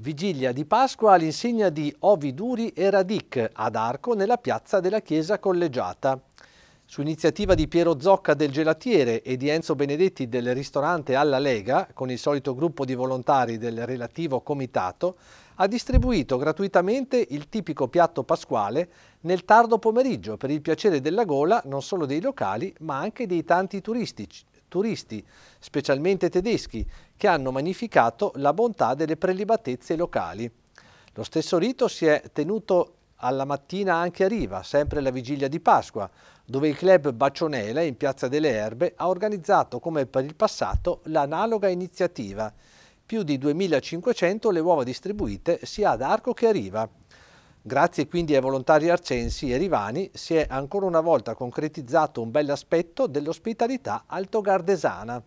Vigilia di Pasqua all'insegna di Oviduri e Radic ad Arco nella piazza della Chiesa Collegiata. Su iniziativa di Piero Zocca del gelatiere e di Enzo Benedetti del ristorante Alla Lega, con il solito gruppo di volontari del relativo comitato, ha distribuito gratuitamente il tipico piatto pasquale nel tardo pomeriggio per il piacere della gola non solo dei locali ma anche dei tanti turistici turisti, specialmente tedeschi, che hanno magnificato la bontà delle prelibatezze locali. Lo stesso rito si è tenuto alla mattina anche a Riva, sempre la vigilia di Pasqua, dove il club Bacionele in Piazza delle Erbe ha organizzato come per il passato l'analoga iniziativa. Più di 2500 le uova distribuite sia ad Arco che a Riva. Grazie quindi ai volontari arcensi e rivani si è ancora una volta concretizzato un bell'aspetto dell'ospitalità altogardesana.